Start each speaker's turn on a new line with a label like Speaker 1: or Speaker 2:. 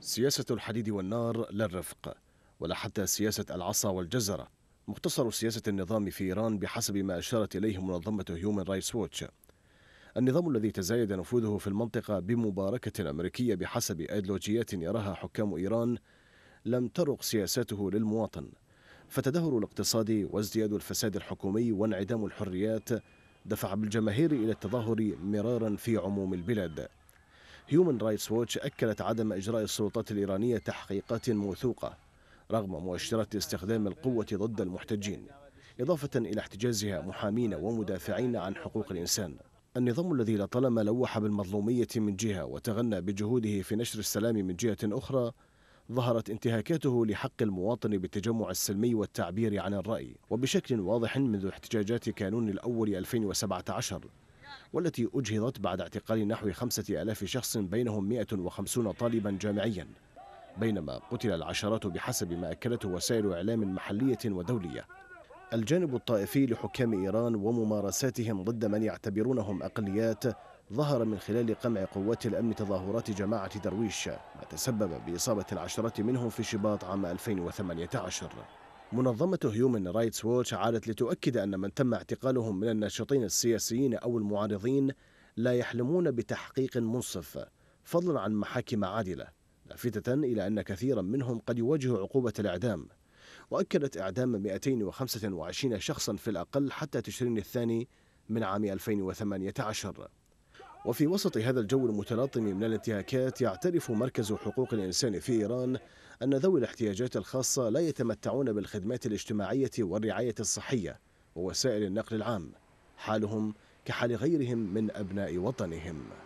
Speaker 1: سياسة الحديد والنار لا الرفق ولا حتى سياسة العصا والجزرة مختصر سياسة النظام في إيران بحسب ما أشارت إليه منظمة هيومن رايتس ووتش النظام الذي تزايد نفوذه في المنطقة بمباركة أمريكية بحسب أيديولوجيات يراها حكام إيران لم ترق سياساته للمواطن فتدهور الاقتصادي وازدياد الفساد الحكومي وانعدام الحريات دفع بالجماهير إلى التظاهر مرارا في عموم البلاد هيومن رايتس ووتش أكدت عدم إجراء السلطات الإيرانية تحقيقات موثوقة رغم مؤشرات استخدام القوة ضد المحتجين إضافة إلى احتجازها محامين ومدافعين عن حقوق الإنسان النظام الذي لطالما لوح بالمظلومية من جهة وتغنى بجهوده في نشر السلام من جهة أخرى ظهرت انتهاكاته لحق المواطن بالتجمع السلمي والتعبير عن الرأي وبشكل واضح منذ احتجاجات كانون الأول 2017 والتي أجهضت بعد اعتقال نحو خمسة ألاف شخص بينهم 150 طالبا جامعيا بينما قتل العشرات بحسب ما أكدته وسائل إعلام محلية ودولية الجانب الطائفي لحكام إيران وممارساتهم ضد من يعتبرونهم أقليات ظهر من خلال قمع قوات الأمن تظاهرات جماعة درويش ما تسبب بإصابة العشرات منهم في شباط عام 2018 منظمة هيومن رايتس ووتش عادت لتؤكد أن من تم اعتقالهم من الناشطين السياسيين أو المعارضين لا يحلمون بتحقيق منصف فضلا عن محاكم عادلة لافتة إلى أن كثيرا منهم قد يواجه عقوبة الإعدام وأكدت إعدام 225 شخصا في الأقل حتى تشرين الثاني من عام 2018 وفي وسط هذا الجو المتلاطم من الانتهاكات يعترف مركز حقوق الإنسان في إيران أن ذوي الاحتياجات الخاصة لا يتمتعون بالخدمات الاجتماعية والرعاية الصحية ووسائل النقل العام حالهم كحال غيرهم من أبناء وطنهم